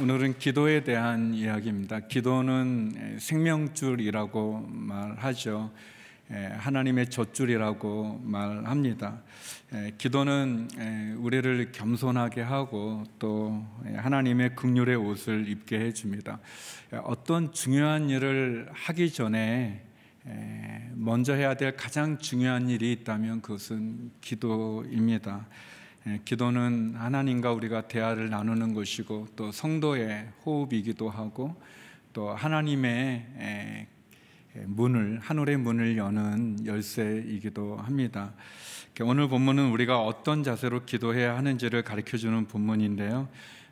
오늘은 기도에 대한 이야기입니다. 기도는 생명줄이라고 말하죠. 하나님의 젖줄이라고 말합니다. 기도는 우리를 겸손하게 하고 또 하나님의 극률의 옷을 입게 해줍니다. 어떤 중요한 일을 하기 전에 먼저 해야 될 가장 중요한 일이 있다면 그것은 기도입니다. 예, 기도는 하나님과 우리가 대화를 나누는 것이고 또 성도의 호흡이기도 하고 또 하나님의 예, 예, 문을 하늘의 문을 여는 열쇠이기도 합니다. 오늘 본문은 우리가 어떤 자세로 기도해야 하는지를 가르쳐 주는 본문인데요.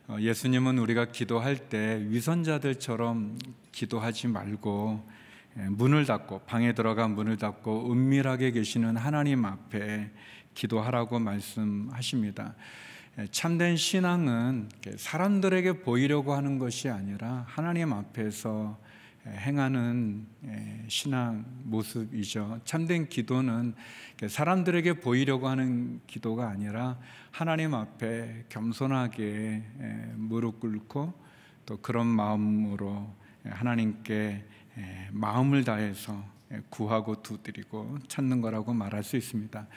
어, 예수님은 우리가 기도할 때 위선자들처럼 기도하지 말고 문을 닫고 방에 들어가 문을 닫고 은밀하게 계시는 하나님 앞에 기도하라고 말씀하십니다. 예, 참된 신앙은 사람들에게 보이려고 하는 것이 아니라 하나님 앞에서 예, 행하는 예, 신앙 모습이죠. 참된 기도는 사람들에게 보이려고 하는 기도가 아니라 하나님 앞에 겸손하게 무릎 꿇고 또 그런 마음으로 하나님께 마음을 다해서 구하고 두드리고 찾는 거라고 말할 수 있습니다.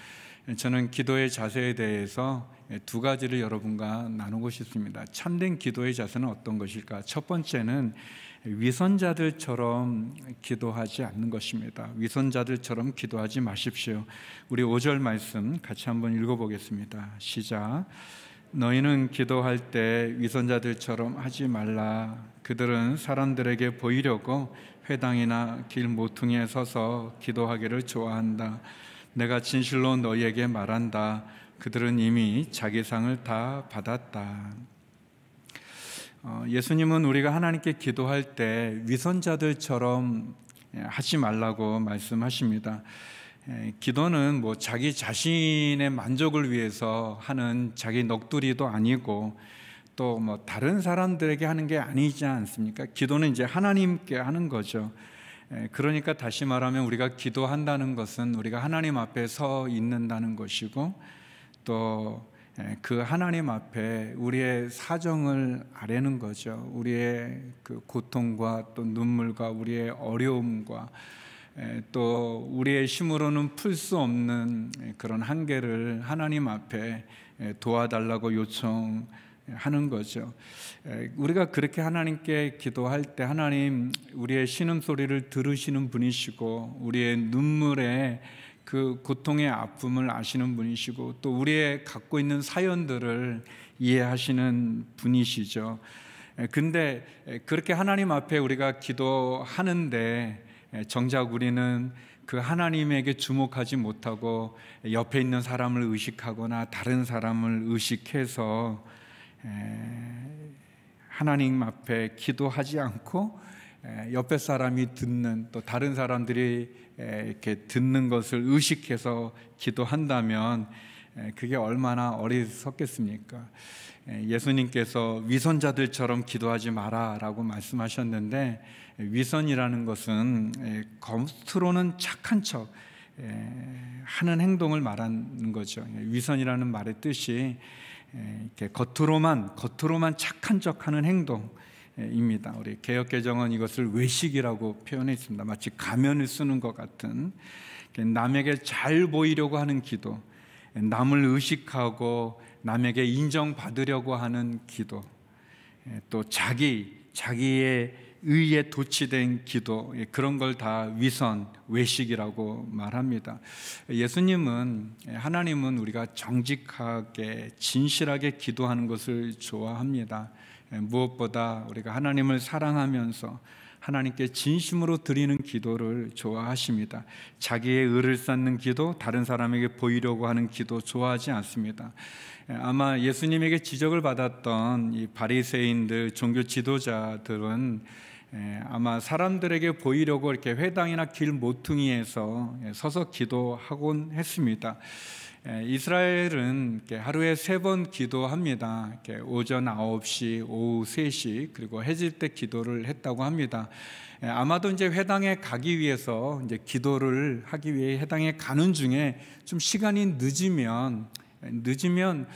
저는 기도의 자세에 대해서 두 가지를 여러분과 나누고 싶습니다. 참된 기도의 자세는 어떤 것일까? 첫 번째는 위선자들처럼 기도하지 않는 것입니다. 위선자들처럼 기도하지 마십시오. 우리 5절 말씀 같이 한번 읽어보겠습니다. 시작. 너희는 기도할 때 위선자들처럼 하지 말라. 그들은 사람들에게 보이려고 회당이나 길 모퉁이에 서서 기도하기를 좋아한다. 내가 진실로 너희에게 말한다. 그들은 이미 자기 상을 다 받았다. 어, 예수님은 우리가 하나님께 기도할 때 위선자들처럼 예, 하지 말라고 말씀하십니다. 예, 기도는 뭐 자기 자신의 만족을 위해서 하는 자기 넋두리도 아니고 또 뭐 다른 사람들에게 하는 게 아니지 않습니까? 기도는 이제 하나님께 하는 거죠. 예, 그러니까 다시 말하면 우리가 기도한다는 것은 우리가 하나님 앞에 서 있는다는 것이고 또그 예, 하나님 앞에 우리의 사정을 아뢰는 거죠. 우리의 그 고통과 또 눈물과 우리의 어려움과 예, 또 우리의 힘으로는 풀 수 없는 그런 한계를 하나님 앞에 도와달라고 요청 하는 거죠. 우리가 그렇게 하나님께 기도할 때 하나님 우리의 신음소리를 들으시는 분이시고 우리의 눈물에 그 고통의 아픔을 아시는 분이시고 또 우리의 갖고 있는 사연들을 이해하시는 분이시죠. 근데 그렇게 하나님 앞에 우리가 기도하는데 정작 우리는 그 하나님에게 주목하지 못하고 옆에 있는 사람을 의식하거나 다른 사람을 의식해서 하나님 앞에 기도하지 않고 옆에 사람이 듣는 또 다른 사람들이 이렇게 듣는 것을 의식해서 기도한다면 그게 얼마나 어리석겠습니까? 예수님께서 위선자들처럼 기도하지 마라라고 말씀하셨는데 위선이라는 것은 겉으로는 착한 척 하는 행동을 말하는 거죠. 위선이라는 말의 뜻이 예, 이렇게 겉으로만 겉으로만 착한 척하는 행동입니다. 우리 개혁 개정은 이것을 외식이라고 표현했습니다. 마치 가면을 쓰는 것 같은 남에게 잘 보이려고 하는 기도, 남을 의식하고 남에게 인정받으려고 하는 기도, 예, 또 자기 자기의 의에 도치된 기도 예, 그런 걸 다 위선 외식이라고 말합니다. 예수님은 예, 하나님은 우리가 정직하게 진실하게 기도하는 것을 좋아합니다. 예, 무엇보다 우리가 하나님을 사랑하면서 하나님께 진심으로 드리는 기도를 좋아하십니다. 자기의 의를 쌓는 기도, 다른 사람에게 보이려고 하는 기도 좋아하지 않습니다. 아마 예수님에게 지적을 받았던 이 바리새인들 종교 지도자들은 예, 아마 사람들에게 보이려고 이렇게 회당이나 길 모퉁이에서 예, 서서 기도하곤 했습니다. 예, 이스라엘은 하루에 세 번 기도합니다. 오전 9시, 오후 3시, 그리고 해질 때 기도를 했다고 합니다. 아마도 이제 회당에 가기 위해서 이제 기도를 하기 위해 회당에 가는 중에 좀 시간이 늦으면 늦으면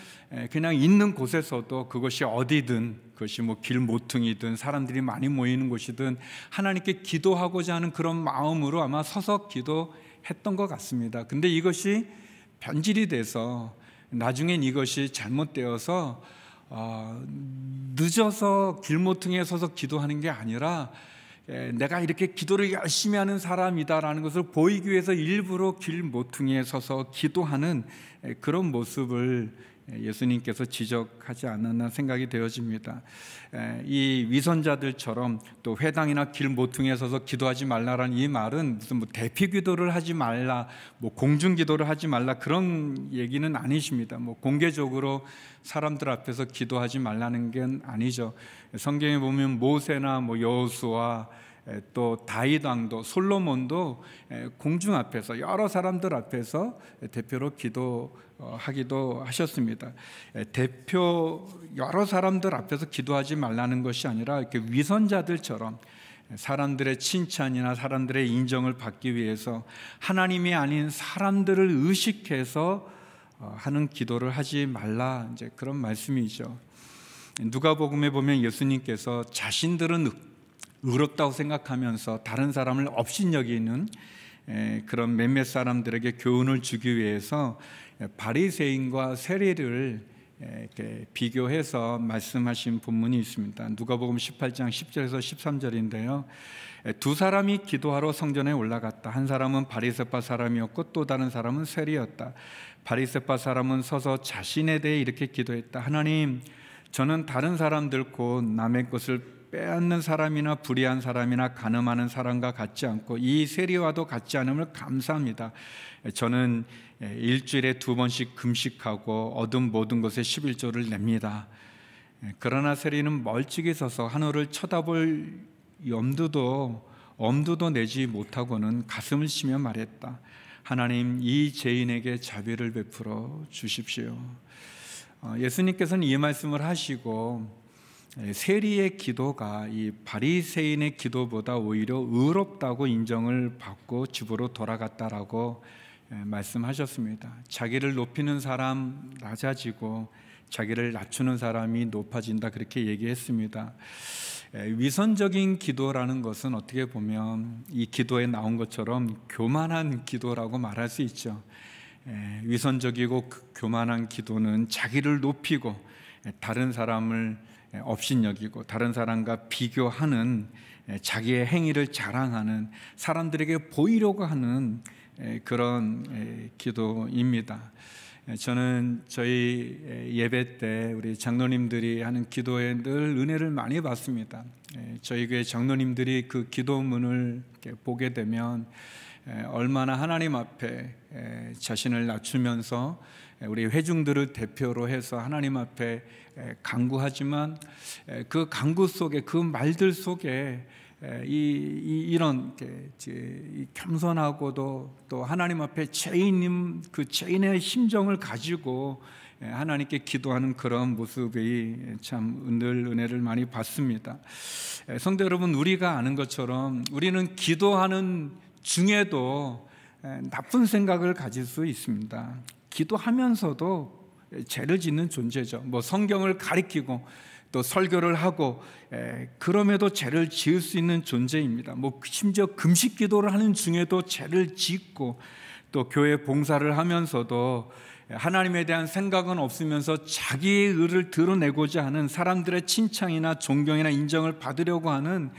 그냥 있는 곳에서도 그것이 어디든 그것이 뭐길 모퉁이든 사람들이 많이 모이는 곳이든 하나님께 기도하고자 하는 그런 마음으로 아마 서서 기도했던 것 같습니다. 근데 이것이 변질이 돼서 나중엔 이것이 잘못되어서 어, 늦어서 길모퉁이에 서서 기도하는 게 아니라 예, 내가 이렇게 기도를 열심히 하는 사람이다라는 것을 보이기 위해서 일부러 길 모퉁이에 서서 기도하는 예, 그런 모습을 예수님께서 지적하지 않았나 생각이 되어집니다. 이 위선자들처럼 또 회당이나 길 모퉁이에 서서 기도하지 말라라는 이 말은 무슨 뭐 대피 기도를 하지 말라, 뭐 공중 기도를 하지 말라 그런 얘기는 아니십니다. 뭐 공개적으로 사람들 앞에서 기도하지 말라는 게 아니죠. 성경에 보면 모세나 뭐 여호수아 또 다윗왕도 솔로몬도 공중 앞에서 여러 사람들 앞에서 대표로 기도하기도 하셨습니다. 대표 여러 사람들 앞에서 기도하지 말라는 것이 아니라 이렇게 위선자들처럼 사람들의 칭찬이나 사람들의 인정을 받기 위해서 하나님이 아닌 사람들을 의식해서 어, 하는 기도를 하지 말라 이제 그런 말씀이죠. 누가복음에 보면 예수님께서 자신들은 의롭다고 생각하면서 다른 사람을 업신여기는 그런 몇몇 사람들에게 교훈을 주기 위해서 바리새인과 세례를 이렇게 비교해서 말씀하신 본문이 있습니다. 누가복음 18장 10절에서 13절인데요. 두 사람이 기도하러 성전에 올라갔다. 한 사람은 바리새파 사람이었고 또 다른 사람은 세리였다. 바리새파 사람은 서서 자신에 대해 이렇게 기도했다. 하나님, 저는 다른 사람들 곧 남의 것을 빼앗는 사람이나 불의한 사람이나 가늠하는 사람과 같지 않고 이 세리와도 같지 않음을 감사합니다. 저는 일주일에 두 번씩 금식하고 얻은 모든 것의 11조를 냅니다. 그러나 세리는 멀찍이 서서 하늘을 쳐다볼 염두도 엄두도 내지 못하고는 가슴을 치며 말했다. 하나님 이 죄인에게 자비를 베풀어 주십시오. 어, 예수님께서는 이 말씀을 하시고 예, 세리의 기도가 이 바리새인의 기도보다 오히려 의롭다고 인정을 받고 집으로 돌아갔다라고 예, 말씀하셨습니다. 자기를 높이는 사람 낮아지고 자기를 낮추는 사람이 높아진다 그렇게 얘기했습니다. 예, 위선적인 기도라는 것은 어떻게 보면 이 기도에 나온 것처럼 교만한 기도라고 말할 수 있죠. 위선적이고 그 교만한 기도는 자기를 높이고 다른 사람을 없신여기고 예, 다른 사람과 비교하는 예, 자기의 행위를 자랑하는 사람들에게 보이려고 하는 예, 그런 기도입니다. 저는 저희 예배 때 우리 장로님들이 하는 기도에 늘 은혜를 많이 받습니다. 저희 교회 장로님들이 그 기도문을 보게 되면 얼마나 하나님 앞에 자신을 낮추면서 우리 회중들을 대표로 해서 하나님 앞에 강구하지만 그 강구 속에 그 말들 속에 이, 이런 겸손하고도 또 하나님 앞에 죄인님 그 죄인의 심정을 가지고 하나님께 기도하는 그런 모습이 참 은늘 은혜를 많이 받습니다. 성도 여러분 우리가 아는 것처럼 우리는 기도하는 중에도 나쁜 생각을 가질 수 있습니다. 기도하면서도 죄를 짓는 존재죠. 뭐 성경을 가리키고 또 설교를 하고 그럼에도 죄를 지을 수 있는 존재입니다. 뭐 심지어 금식 기도를 하는 중에도 죄를 짓고 또 교회 봉사를 하면서도 하나님에 대한 생각은 없으면서 자기의 의를 드러내고자 하는 사람들의 칭찬이나 존경이나 인정을 받으려고 하는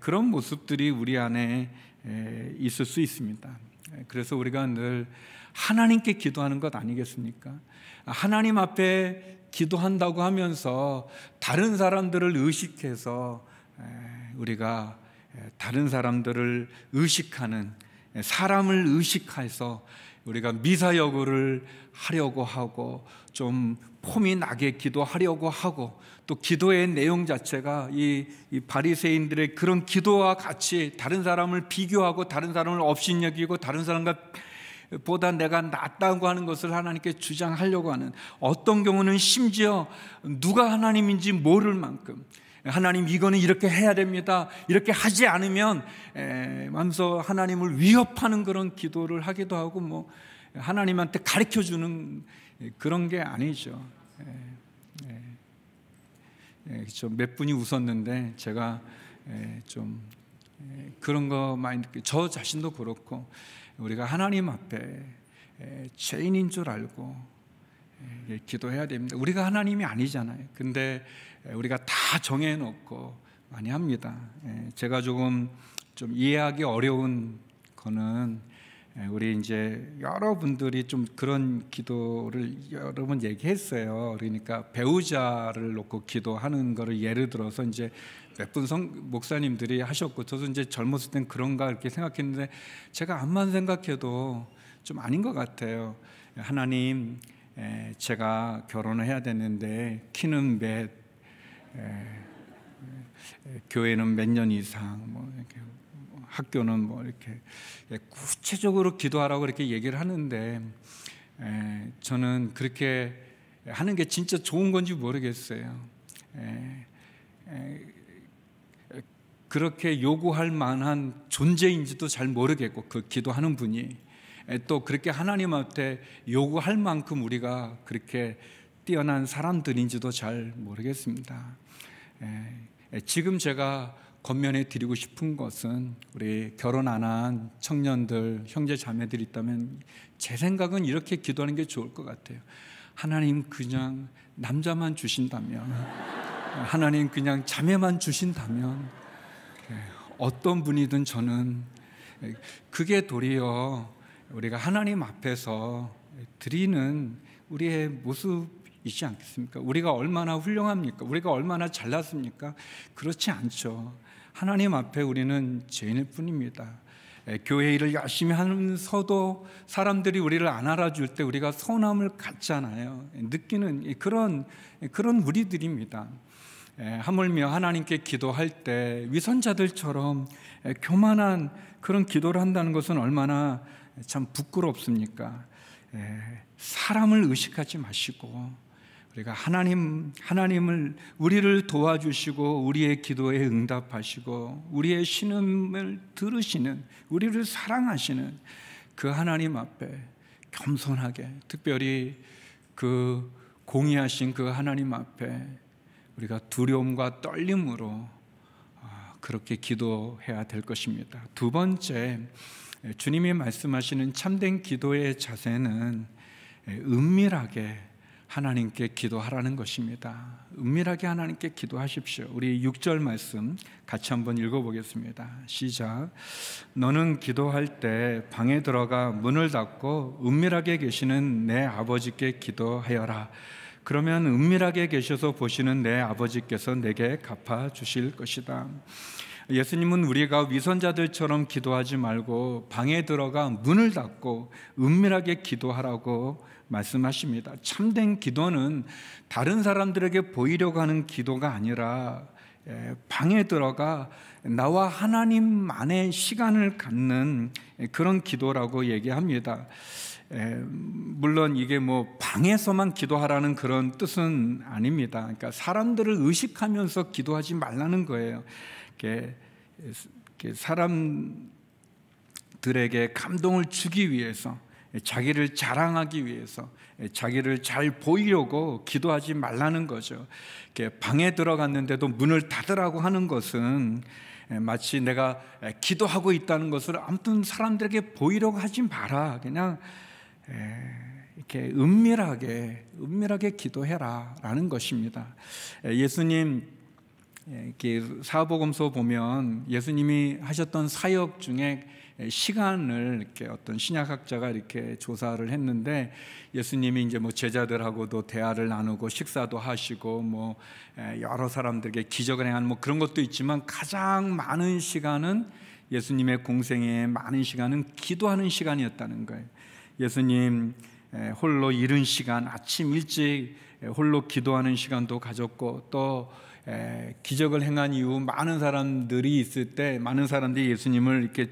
그런 모습들이 우리 안에 있을 수 있습니다. 그래서 우리가 늘 하나님께 기도하는 것 아니겠습니까? 하나님 앞에 기도한다고 하면서 다른 사람들을 의식해서 우리가 다른 사람들을 의식하는 사람을 의식해서 우리가 미사여구를 하려고 하고 좀 폼이 나게 기도하려고 하고 또 기도의 내용 자체가 이, 이 바리새인들의 그런 기도와 같이 다른 사람을 비교하고 다른 사람을 업신여기고 다른 사람과 보다 내가 낫다고 하는 것을 하나님께 주장하려고 하는 어떤 경우는 심지어 누가 하나님인지 모를 만큼 하나님 이거는 이렇게 해야 됩니다. 이렇게 하지 않으면 하면서 하나님을 위협하는 그런 기도를 하기도 하고 뭐 하나님한테 가르쳐 주는 그런 게 아니죠. 그몇 분이 웃었는데 제가 좀 그런 거 많이 느끼. 저 자신도 그렇고 우리가 하나님 앞에 죄인인 줄 알고 기도해야 됩니다. 우리가 하나님이 아니잖아요. 근데 우리가 다 정해놓고 많이 합니다. 제가 조금 좀 이해하기 어려운 거는 우리 이제 여러분들이 좀 그런 기도를 여러 번 얘기했어요. 그러니까 배우자를 놓고 기도하는 거를 예를 들어서 이제 예분성 목사님들이 하셨고 저도 이제 젊었을 땐 그런가 이렇게 생각했는데 제가 암만 생각해도 좀 아닌 것 같아요. 하나님, 에, 제가 결혼을 해야 되는데 키는 몇, 에, 에, 교회는 몇 년 이상, 뭐 이렇게 학교는 뭐 이렇게 예, 구체적으로 기도하라고 이렇게 얘기를 하는데 저는 그렇게 하는 게 진짜 좋은 건지 모르겠어요. 에, 에, 그렇게 요구할 만한 존재인지도 잘 모르겠고 그 기도하는 분이 또 그렇게 하나님 앞에 요구할 만큼 우리가 그렇게 뛰어난 사람들인지도 잘 모르겠습니다. 예, 지금 제가 권면해 드리고 싶은 것은 우리 결혼 안 한 청년들 형제 자매들 있다면 제 생각은 이렇게 기도하는 게 좋을 것 같아요. 하나님 그냥 남자만 주신다면 하나님 그냥 자매만 주신다면 예, 어떤 분이든 저는 그게 도리어 우리가 하나님 앞에서 드리는 우리의 모습이지 않겠습니까? 우리가 얼마나 훌륭합니까? 우리가 얼마나 잘났습니까? 그렇지 않죠. 하나님 앞에 우리는 죄인일 뿐입니다. 예, 교회 일을 열심히 하면서도 사람들이 우리를 안 알아줄 때 우리가 서함을 갖잖아요. 예, 느끼는 그런 그런 우리들입니다. 하물며 하나님께 기도할 때 위선자들처럼 교만한 그런 기도를 한다는 것은 얼마나 참 부끄럽습니까? 사람을 의식하지 마시고 우리가 하나님 하나님을 우리를 도와주시고 우리의 기도에 응답하시고 우리의 신음을 들으시는 우리를 사랑하시는 그 하나님 앞에 겸손하게 특별히 그 공의하신 그 하나님 앞에 우리가 두려움과 떨림으로 아, 그렇게 기도해야 될 것입니다. 두 번째, 예, 주님이 말씀하시는 참된 기도의 자세는 예, 은밀하게 하나님께 기도하라는 것입니다. 은밀하게 하나님께 기도하십시오. 우리 6절 말씀 같이 한번 읽어보겠습니다. 시작. 너는 기도할 때 방에 들어가 문을 닫고 은밀하게 계시는 내 아버지께 기도하여라. 그러면 은밀하게 계셔서 보시는 내 아버지께서 내게 갚아 주실 것이다. 예수님은 우리가 위선자들처럼 기도하지 말고 방에 들어가 문을 닫고 은밀하게 기도하라고 말씀하십니다. 참된 기도는 다른 사람들에게 보이려고 하는 기도가 아니라 예, 방에 들어가 나와 하나님만의 시간을 갖는 그런 기도라고 얘기합니다. 에, 예, 물론 이게 뭐 방에서만 기도하라는 그런 뜻은 아닙니다. 그러니까 사람들을 의식하면서 기도하지 말라는 거예요. 이렇게, 이렇게 사람들에게 감동을 주기 위해서 예, 자기를 자랑하기 위해서 예, 자기를 잘 보이려고 기도하지 말라는 거죠. 방에 들어갔는데도 문을 닫으라고 하는 것은 마치 내가 기도하고 있다는 것을 아무튼 사람들에게 보이려고 하지 마라. 그냥 예, 이렇게 은밀하게 은밀하게 기도해라라는 것입니다. 예, 예수님 예, 이렇게 사복음서 보면 예수님이 하셨던 사역 중에 시간을 이렇게 어떤 신약학자가 이렇게 조사를 했는데 예수님이 이제 뭐 제자들하고도 대화를 나누고 식사도 하시고 뭐 여러 사람들에게 기적을 행한 뭐 그런 것도 있지만 가장 많은 시간은 예수님의 공생에 많은 시간은 기도하는 시간이었다는 거예요. 예수님 홀로 이른 시간 아침 일찍 홀로 기도하는 시간도 가졌고 또 기적을 행한 이후 많은 사람들이 있을 때 많은 사람들이 예수님을 이렇게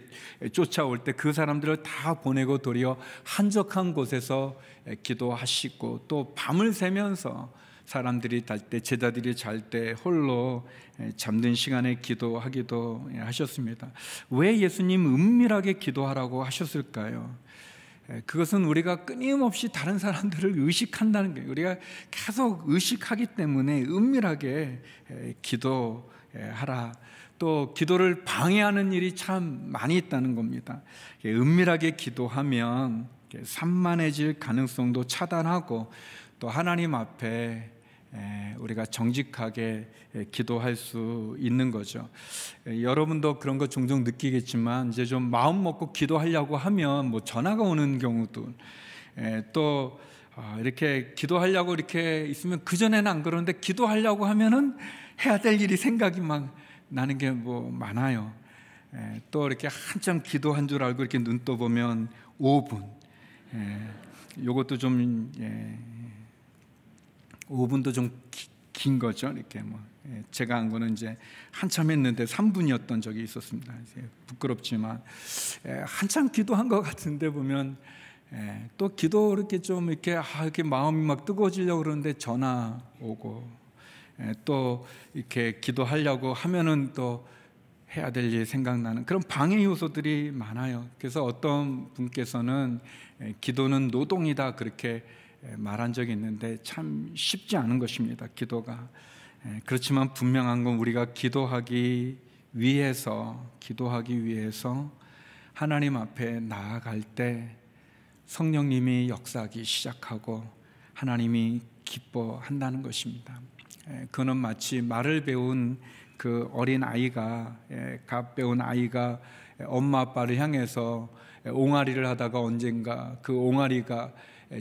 쫓아올 때 그 사람들을 다 보내고 도리어 한적한 곳에서 기도하시고 또 밤을 새면서 사람들이 잘때 제자들이 잘 때 홀로 잠든 시간에 기도하기도 예, 하셨습니다. 왜 예수님 은밀하게 기도하라고 하셨을까요? 예, 그것은 우리가 끊임없이 다른 사람들을 의식한다는 게 우리가 계속 의식하기 때문에 은밀하게 예, 기도하라. 또 기도를 방해하는 일이 참 많이 있다는 겁니다. 예, 은밀하게 기도하면 산만해질 가능성도 차단하고 또 하나님 앞에 우리가 정직하게 기도할 수 있는 거죠. 여러분도 그런 거 종종 느끼겠지만 이제 좀 마음 먹고 기도하려고 하면 뭐 전화가 오는 경우도 또 아, 이렇게 기도하려고 이렇게 있으면 그 전에는 안 그러는데 기도하려고 하면은 해야 될 일이 생각이 막 나는 게 뭐 많아요. 또 이렇게 한참 기도한 줄 알고 이렇게 눈 떠보면 5분. 요것도 좀 예, 5분도 좀 긴 거죠. 이렇게 뭐 예, 제가 한 거는 이제 한참 했는데 3분이었던 적이 있었습니다. 부끄럽지만 예, 한참 기도한 것 같은데 보면 예, 또 기도 이렇게 좀 이렇게 아, 이렇게 마음이 막 뜨거워지려고 그러는데 전화 오고 또 이렇게 기도하려고 하면은 또 해야 될 일 생각나는 그런 방해 요소들이 많아요. 그래서 어떤 분께서는 기도는 노동이다 그렇게 예, 말한 적이 있는데 참 쉽지 않은 것입니다. 기도가 예, 그렇지만 분명한 건 우리가 기도하기 위해서 기도하기 위해서 하나님 앞에 나아갈 때 성령님이 역사하기 시작하고 하나님이 기뻐한다는 것입니다. 예, 그는 마치 말을 배운 그 어린 아이가 갓 배운 아이가 엄마 아빠를 향해서 옹알이를 하다가 언젠가 그 옹알이가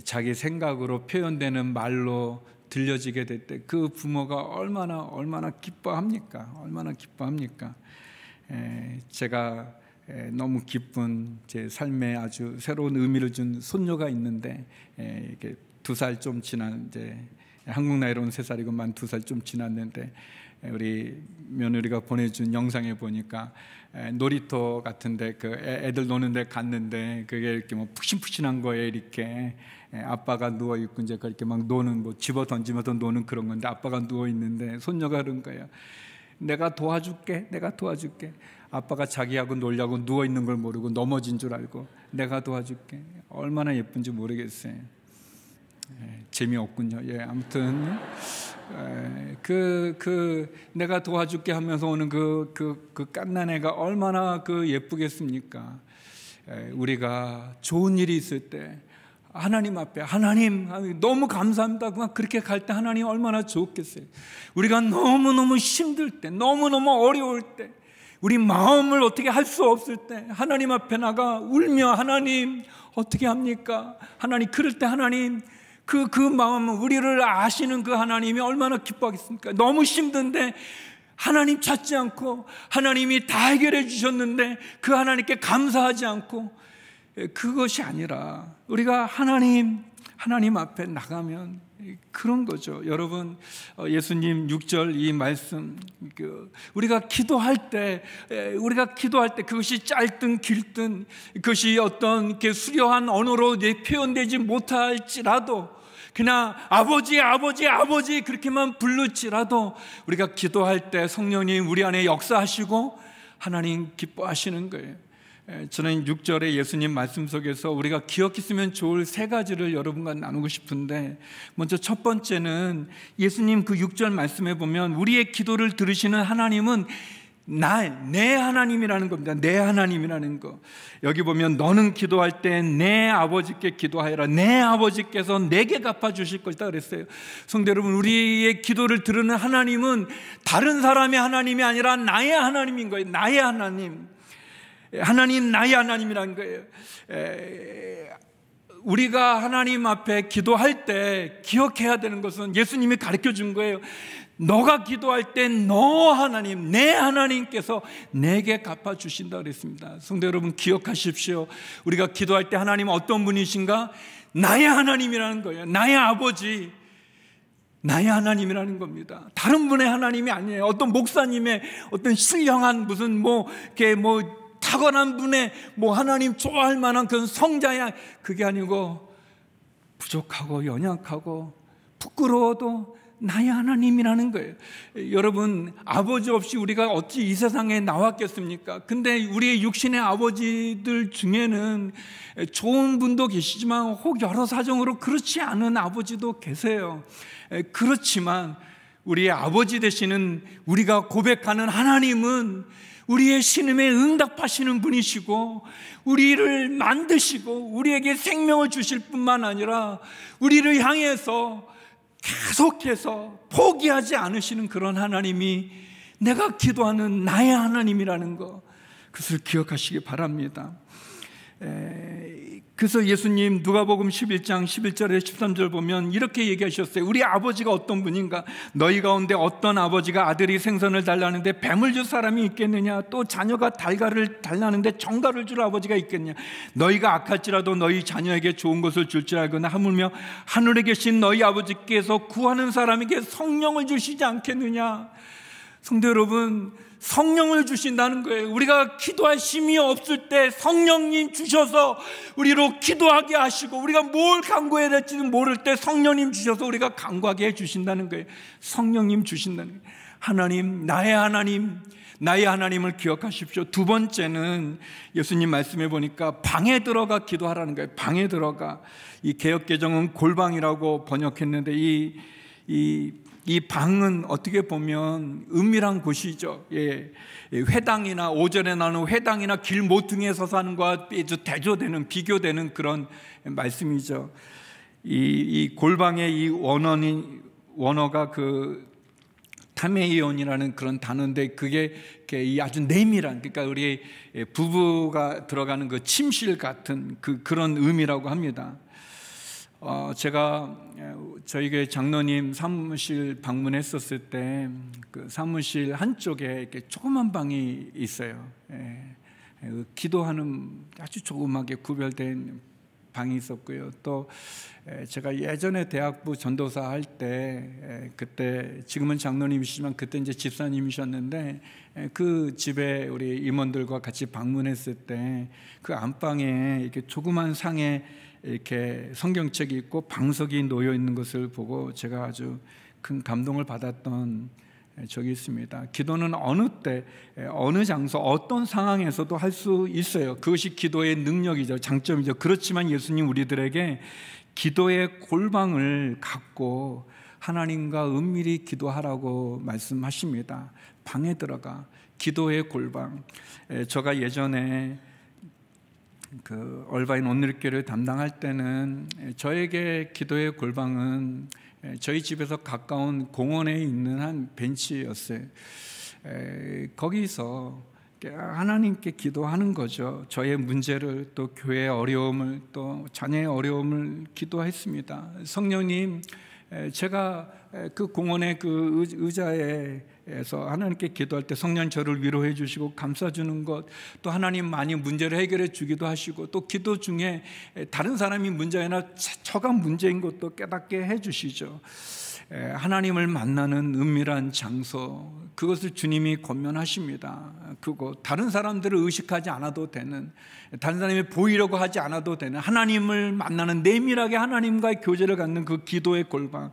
자기 생각으로 표현되는 말로 들려지게 될때그 부모가 얼마나 얼마나 기뻐합니까? 얼마나 기뻐합니까? 에, 제가 에, 너무 기쁜 제 삶에 아주 새로운 의미를 준 손녀가 있는데 두살 좀 지난 이제 한국 나이로는 세 살이고 만 두 살 좀 지났는데 우리 며느리가 보내준 영상에 보니까 놀이터 같은데 그 애들 노는데 갔는데 그게 이렇게 뭐 푹신푹신한 거에 이렇게 예, 아빠가 누워 있고 이제 그렇게 막 노는 뭐 집어 던지면서 노는 그런 건데 아빠가 누워 있는데 손녀가 그런 거예 내가 도와줄게, 내가 도와줄게. 아빠가 자기하고 놀려고 누워 있는 걸 모르고 넘어진 줄 알고 내가 도와줄게. 얼마나 예쁜지 모르겠어요. 예, 재미없군요. 예, 아무튼 그그 예, 그 내가 도와줄게 하면서 오는 그 그그 그, 그, 그 깐난애가 얼마나 그 예쁘겠습니까? 예, 우리가 좋은 일이 있을 때 하나님 앞에 하나님 너무 감사합니다. 그냥 그렇게 갈 때 하나님 얼마나 좋겠어요. 우리가 너무너무 힘들 때, 너무너무 어려울 때, 우리 마음을 어떻게 할 수 없을 때 하나님 앞에 나가 울며 하나님 어떻게 합니까? 하나님 그럴 때 하나님 그그 그 마음 우리를 아시는 그 하나님이 얼마나 기뻐하겠습니까? 너무 힘든데 하나님 찾지 않고 하나님이 다 해결해 주셨는데 그 하나님께 감사하지 않고 예, 그것이 아니라 우리가 하나님 하나님 앞에 나가면 그런 거죠. 여러분, 어, 예수님 6절 이 말씀, 그 우리가 기도할 때, 예, 우리가 기도할 때 그것이 짧든 길든 그것이 어떤 이렇게 수려한 언어로 표현되지 못할지라도 그냥 아버지, 아버지, 아버지 그렇게만 부를지라도 우리가 기도할 때 성령님 우리 안에 역사하시고 하나님 기뻐하시는 거예요. 저는 6절의 예수님 말씀 속에서 우리가 기억했으면 좋을 세 가지를 여러분과 나누고 싶은데 먼저 첫 번째는 예수님 그 6절 말씀에 보면 우리의 기도를 들으시는 하나님은 나, 내 하나님이라는 겁니다. 내 하나님이라는 거. 여기 보면 너는 기도할 때 내 아버지께 기도하여라. 내 아버지께서 내게 갚아주실 것이다 그랬어요. 성대 여러분, 우리의 기도를 들으는 하나님은 다른 사람의 하나님이 아니라 나의 하나님인 거예요. 나의 하나님. 하나님 나의 하나님이란 거예요. 우리가 하나님 앞에 기도할 때 기억해야 되는 것은 예수님이 가르쳐 준 거예요. 너가 기도할 때 너 하나님, 내 하나님께서 내게 갚아 주신다 그랬습니다. 성도 여러분 기억하십시오. 우리가 기도할 때 하나님 어떤 분이신가? 나의 하나님이라는 거예요. 나의 아버지. 나의 하나님이라는 겁니다. 다른 분의 하나님이 아니에요. 어떤 목사님의 어떤 신령한 무슨 뭐, 이렇게 뭐, 탁월한 분의 뭐 하나님 좋아할 만한 그런 성자야 그게 아니고 부족하고 연약하고 부끄러워도 나의 하나님이라는 거예요. 여러분, 아버지 없이 우리가 어찌 이 세상에 나왔겠습니까? 근데 우리의 육신의 아버지들 중에는 좋은 분도 계시지만 혹 여러 사정으로 그렇지 않은 아버지도 계세요. 그렇지만 우리의 아버지 되시는 우리가 고백하는 하나님은 우리의 신음에 응답하시는 분이시고 우리를 만드시고 우리에게 생명을 주실 뿐만 아니라 우리를 향해서 계속해서 포기하지 않으시는 그런 하나님이 내가 기도하는 나의 하나님이라는 것 그것을 기억하시기 바랍니다. 그래서 예수님 누가복음 11장 11절에 13절 보면 이렇게 얘기하셨어요. 우리 아버지가 어떤 분인가? 너희 가운데 어떤 아버지가 아들이 생선을 달라는데 뱀을 줄 사람이 있겠느냐? 또 자녀가 달가를 달라는데 정가를 줄 아버지가 있겠냐? 너희가 악할지라도 너희 자녀에게 좋은 것을 줄 줄 알거나 하물며 하늘에 계신 너희 아버지께서 구하는 사람에게 성령을 주시지 않겠느냐? 성도 여러분, 성령을 주신다는 거예요. 우리가 기도할 힘이 없을 때 성령님 주셔서 우리로 기도하게 하시고 우리가 뭘 간구해야 될지 모를 때 성령님 주셔서 우리가 간구하게 해 주신다는 거예요. 성령님 주신다는 거예요. 하나님, 나의 하나님, 나의 하나님을 기억하십시오. 두 번째는 예수님 말씀해 보니까 방에 들어가 기도하라는 거예요. 방에 들어가. 이 개혁개정은 골방이라고 번역했는데 이, 이이 방은 어떻게 보면 은밀한 곳이죠. 예. 예, 회당이나 오전에 나는 회당이나 길 모퉁이에 서서 하는 것과 대조되는 비교되는 그런 말씀이죠. 이, 이 골방의 이 원어인 원어가 그 타메이온이라는 그런 단어인데 그게 아주 내밀한 그러니까 우리 예, 부부가 들어가는 그 침실 같은 그 그런 의미라고 합니다. 어, 제가 예, 저희 교회 장로님 사무실 방문했었을 때그 사무실 한쪽에 이렇게 조그만 방이 있어요. 예, 예 그 기도하는 아주 조그맣게 구별된 방이 있었고요. 또 예, 제가 예전에 대학부 전도사 할 때 그때 지금은 장로님이시지만 그때 이제 집사님이셨는데 그 집에 우리 임원들과 같이 방문했을 때 그 안방에 이렇게 조그만 상에 이렇게 성경책이 있고 방석이 놓여 있는 것을 보고 제가 아주 큰 감동을 받았던 적이 있습니다. 기도는 어느 때, 어느 장소, 어떤 상황에서도 할 수 있어요. 그것이 기도의 능력이죠. 장점이죠. 그렇지만 예수님 우리들에게 기도의 골방을 갖고 하나님과 은밀히 기도하라고 말씀하십니다. 방에 들어가 기도의 골방. 제가 예전에 그 얼바인 온누리교를 회 담당할 때는 저에게 기도의 골방은 저희 집에서 가까운 공원에 있는 한 벤치였어요. 에, 거기서 하나님께 기도하는 거죠. 저의 문제를 또 교회의 어려움을 또 자녀의 어려움을 기도했습니다. 성령님 제가 그 공원의 그 의자에서 하나님께 기도할 때 성령 저를 위로해 주시고 감싸주는 것 또 하나님 많이 문제를 해결해 주기도 하시고 또 기도 중에 다른 사람이 문제나 처가 문제인 것도 깨닫게 해 주시죠. 하나님을 만나는 은밀한 장소, 그것을 주님이 권면하십니다. 그곳, 다른 사람들을 의식하지 않아도 되는, 다른 사람이 보이려고 하지 않아도 되는, 하나님을 만나는 내밀하게 하나님과의 교제를 갖는 그 기도의 골방.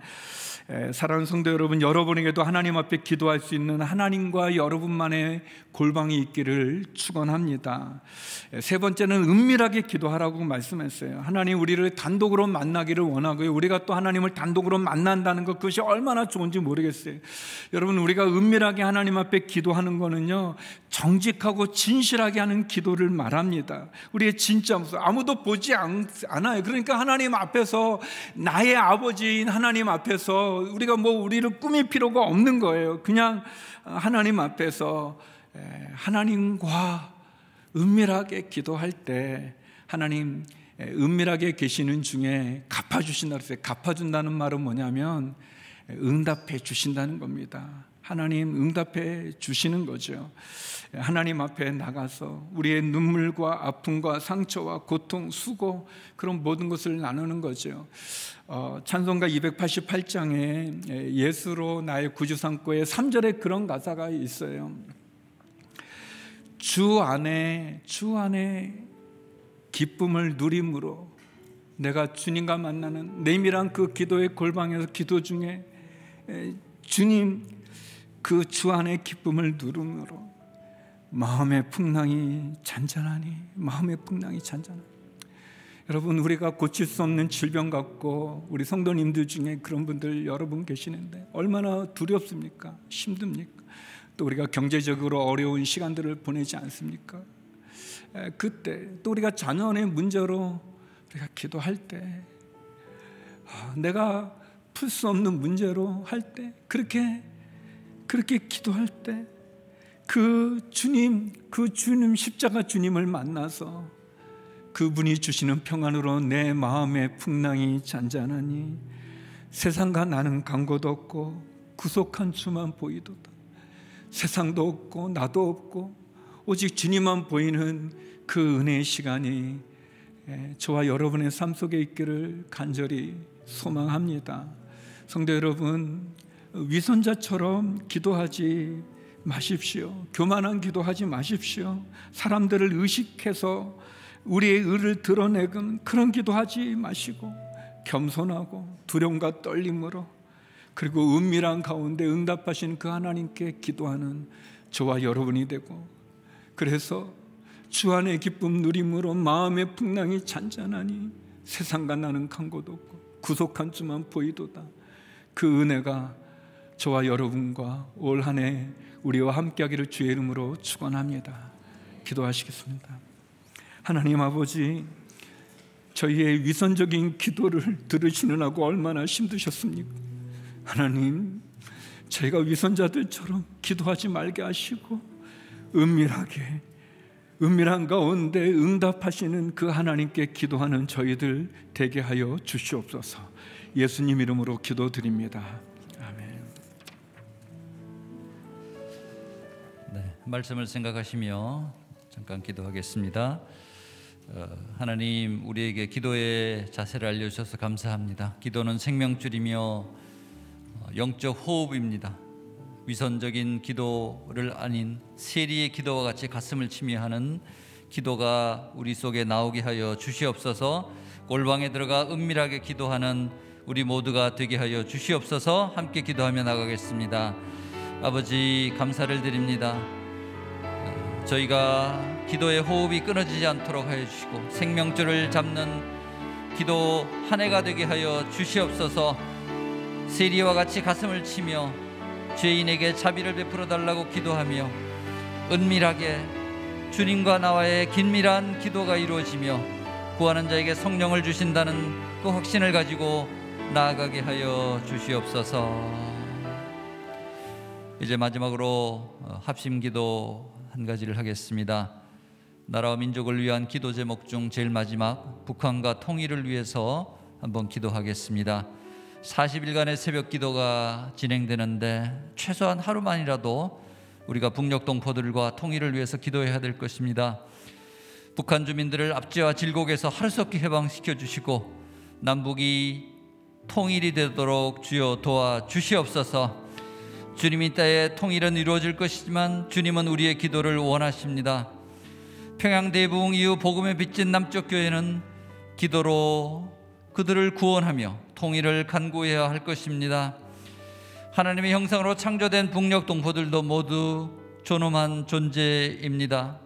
사랑하는 성도 여러분, 여러분에게도 하나님 앞에 기도할 수 있는 하나님과 여러분만의 골방이 있기를 축원합니다. 세 번째는 은밀하게 기도하라고 말씀했어요. 하나님 우리를 단독으로 만나기를 원하고요. 우리가 또 하나님을 단독으로 만난다는 것 그것이 얼마나 좋은지 모르겠어요. 여러분 우리가 은밀하게 하나님 앞에 기도하는 거는요. 정직하고 진실하게 하는 기도를 말합니다. 우리의 진짜 모습 아무도 보지 않, 아요 그러니까 하나님 앞에서 나의 아버지인 하나님 앞에서 우리가 뭐 우리를 꾸밀 필요가 없는 거예요. 그냥 하나님 앞에서 예, 하나님과 은밀하게 기도할 때 하나님 예, 은밀하게 계시는 중에 갚아주신다 그랬어요. 갚아준다는 말은 뭐냐면 예, 응답해 주신다는 겁니다. 하나님 응답해 주시는 거죠. 하나님 앞에 나가서 우리의 눈물과 아픔과 상처와 고통, 수고 그런 모든 것을 나누는 거죠. 어, 찬송가 288장에 예수로 나의 구주 삼고에 3절에 그런 가사가 있어요. 주 안에 주 안에 기쁨을 누림으로 내가 주님과 만나는 내밀한 그 기도의 골방에서 기도 중에 주님 그주 안의 기쁨을 누름으로 마음의 풍랑이 잔잔하니 마음의 풍랑이 잔잔하니 여러분 우리가 고칠 수 없는 질병 갖고 우리 성도님들 중에 그런 분들 여러분 계시는데 얼마나 두렵습니까? 힘듭니까? 또 우리가 경제적으로 어려운 시간들을 보내지 않습니까? 그때 또 우리가 자녀의 문제로 우리가 기도할 때 아, 내가 풀 수 없는 문제로 할 때 그렇게 그렇게 기도할 때그 주님, 그 주님 십자가 주님을 만나서 그분이 주시는 평안으로 내 마음의 풍랑이 잔잔하니 세상과 나는 간곳 없고 구속한 주만 보이도다. 세상도 없고 나도 없고 오직 주님만 보이는 그 은혜의 시간이 예, 저와 여러분의 삶 속에 있기를 간절히 소망합니다. 성도 여러분, 위선자처럼 기도하지 마십시오. 교만한 기도하지 마십시오. 사람들을 의식해서 우리의 의를 드러내는 그런 기도하지 마시고 겸손하고 두려움과 떨림으로 그리고 은밀한 가운데 응답하신 그 하나님께 기도하는 저와 여러분이 되고 그래서 주 안의 기쁨 누림으로 마음의 풍랑이 잔잔하니 세상과 나는 간 곳 없고 구속한 주만 보이도다 그 은혜가 저와 여러분과 올한해 우리와 함께하기를 주의 이름으로 축원합니다. 기도하시겠습니다. 하나님 아버지, 저희의 위선적인 기도를 들으시느라고 얼마나 힘드셨습니까? 하나님, 저희가 위선자들처럼 기도하지 말게 하시고 은밀하게 은밀한 가운데 응답하시는 그 하나님께 기도하는 저희들 되게 하여 주시옵소서. 예수님 이름으로 기도드립니다. 말씀을 생각하시며 잠깐 기도하겠습니다. 어, 하나님 우리에게 기도의 자세를 알려주셔서 감사합니다. 기도는 생명줄이며 어, 영적 호흡입니다. 위선적인 기도를 아닌 세리의 기도와 같이 가슴을 치미하는 기도가 우리 속에 나오게 하여 주시옵소서. 골방에 들어가 은밀하게 기도하는 우리 모두가 되게 하여 주시옵소서. 함께 기도하며 나가겠습니다. 아버지 감사를 드립니다. 저희가 기도의 호흡이 끊어지지 않도록 하여 주시고 생명줄을 잡는 기도 한 해가 되게 하여 주시옵소서 세리와 같이 가슴을 치며 죄인에게 자비를 베풀어 달라고 기도하며 은밀하게 주님과 나와의 긴밀한 기도가 이루어지며 구하는 자에게 성령을 주신다는 그 확신을 가지고 나아가게 하여 주시옵소서. 이제 마지막으로 합심기도 한 가지를 하겠습니다. 나라와 민족을 위한 기도 제목 중 제일 마지막 북한과 통일을 위해서 한번 기도하겠습니다. 40일간의 새벽 기도가 진행되는데 최소한 하루만이라도 우리가 북녘 동포들과 통일을 위해서 기도해야 될 것입니다. 북한 주민들을 압제와 질곡에서 하루속히 해방시켜 주시고 남북이 통일이 되도록 주여 도와 주시옵소서. 주님이 때에 통일은 이루어질 것이지만 주님은 우리의 기도를 원하십니다. 평양 대부흥 이후 복음에 빚진 남쪽 교회는 기도로 그들을 구원하며 통일을 간구해야 할 것입니다. 하나님의 형상으로 창조된 북녘 동포들도 모두 존엄한 존재입니다.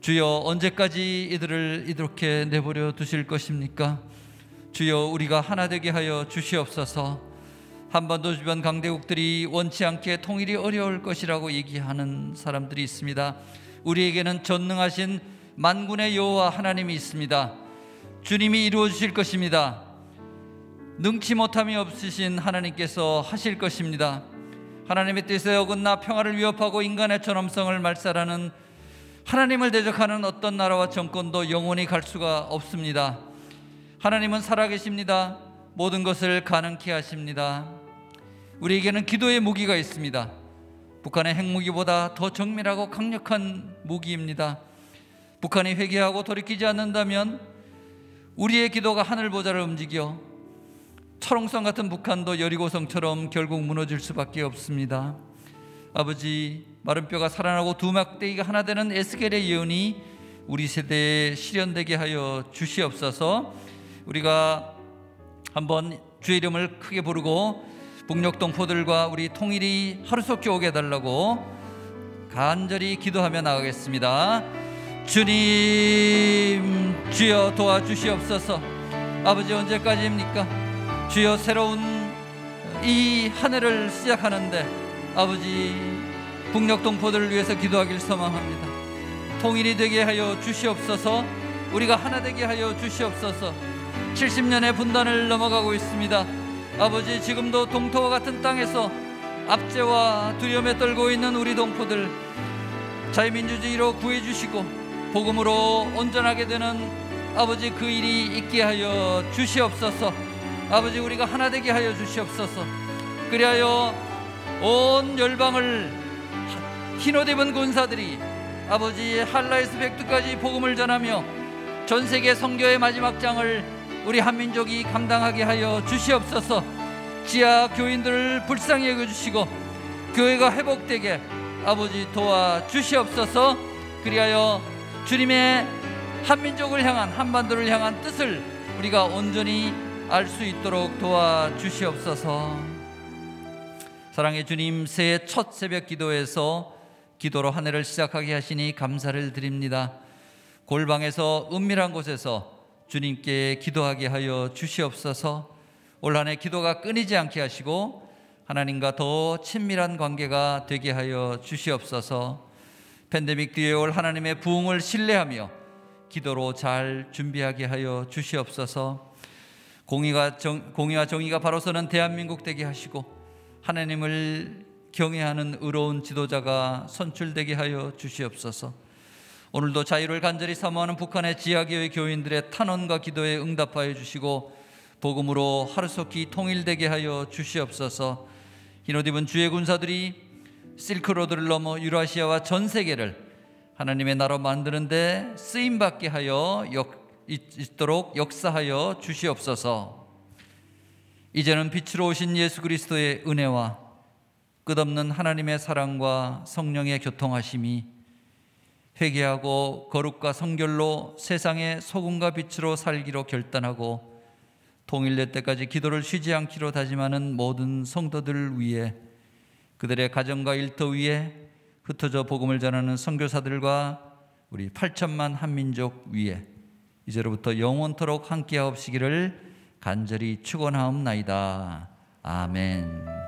주여 언제까지 이들을 이렇게 내버려 두실 것입니까? 주여 우리가 하나 되게 하여 주시옵소서. 한반도 주변 강대국들이 원치 않게 통일이 어려울 것이라고 얘기하는 사람들이 있습니다. 우리에게는 전능하신 만군의 여호와 하나님이 있습니다. 주님이 이루어 주실 것입니다. 능치 못함이 없으신 하나님께서 하실 것입니다. 하나님의 뜻에 어긋나 평화를 위협하고 인간의 존엄성을 말살하는 하나님을 대적하는 어떤 나라와 정권도 영원히 갈 수가 없습니다. 하나님은 살아계십니다. 모든 것을 가능케 하십니다. 우리에게는 기도의 무기가 있습니다. 북한의 핵무기보다 더 정밀하고 강력한 무기입니다. 북한이 회개하고 돌이키지 않는다면 우리의 기도가 하늘 보좌를 움직여 철옹성 같은 북한도 여리고성처럼 결국 무너질 수밖에 없습니다. 아버지 마른 뼈가 살아나고 두 막대기가 하나 되는 에스겔의 예언이 우리 세대에 실현되게 하여 주시옵소서. 우리가 한번 주의 이름을 크게 부르고 북녘동 포들과 우리 통일이 하루속히 오게 해달라고 간절히 기도하며 나가겠습니다. 주님, 주여 도와주시옵소서. 아버지 언제까지입니까? 주여 새로운 이한 해를 시작하는데 아버지 북녘동 포들을 위해서 기도하길 소망합니다. 통일이 되게 하여 주시옵소서. 우리가 하나 되게 하여 주시옵소서. 70년의 분단을 넘어가고 있습니다. 아버지 지금도 동토와 같은 땅에서 압제와 두려움에 떨고 있는 우리 동포들 자유민주주의로 구해주시고 복음으로 온전하게 되는 아버지 그 일이 있게 하여 주시옵소서 아버지 우리가 하나 되게 하여 주시옵소서 그리하여 온 열방을 흰옷 입은 군사들이 아버지 할라이스 백두까지 복음을 전하며 전 세계 성교의 마지막 장을 우리 한민족이 감당하게 하여 주시옵소서 지하 교인들을 불쌍히 여겨주시고 교회가 회복되게 아버지 도와 주시옵소서 그리하여 주님의 한민족을 향한 한반도를 향한 뜻을 우리가 온전히 알 수 있도록 도와 주시옵소서 사랑의 주님 새해 첫 새벽 기도에서 기도로 한 해를 시작하게 하시니 감사를 드립니다 골방에서 은밀한 곳에서 주님께 기도하게 하여 주시옵소서 올 한해 기도가 끊이지 않게 하시고 하나님과 더 친밀한 관계가 되게 하여 주시옵소서 팬데믹 뒤에 올 하나님의 부흥을 신뢰하며 기도로 잘 준비하게 하여 주시옵소서 공의가 정, 공의와 정의가 바로 서는 대한민국 되게 하시고 하나님을 경외하는 의로운 지도자가 선출되게 하여 주시옵소서 오늘도 자유를 간절히 사모하는 북한의 지하교회 교인들의 탄원과 기도에 응답하여 주시고 복음으로 하루속히 통일되게 하여 주시옵소서. 흰옷 입은 주의 군사들이 실크로드를 넘어 유라시아와 전 세계를 하나님의 나라 만드는데 쓰임 받게 하여 역, 있도록 역사하여 주시옵소서. 이제는 빛으로 오신 예수 그리스도의 은혜와 끝없는 하나님의 사랑과 성령의 교통하심이 회개하고 거룩과 성결로 세상의 소금과 빛으로 살기로 결단하고 통일될 때까지 기도를 쉬지 않기로 다짐하는 모든 성도들 위해 그들의 가정과 일터 위에 흩어져 복음을 전하는 선교사들과 우리 8천만 한민족 위에 이제로부터 영원토록 함께하옵시기를 간절히 축원하옵나이다. 아멘.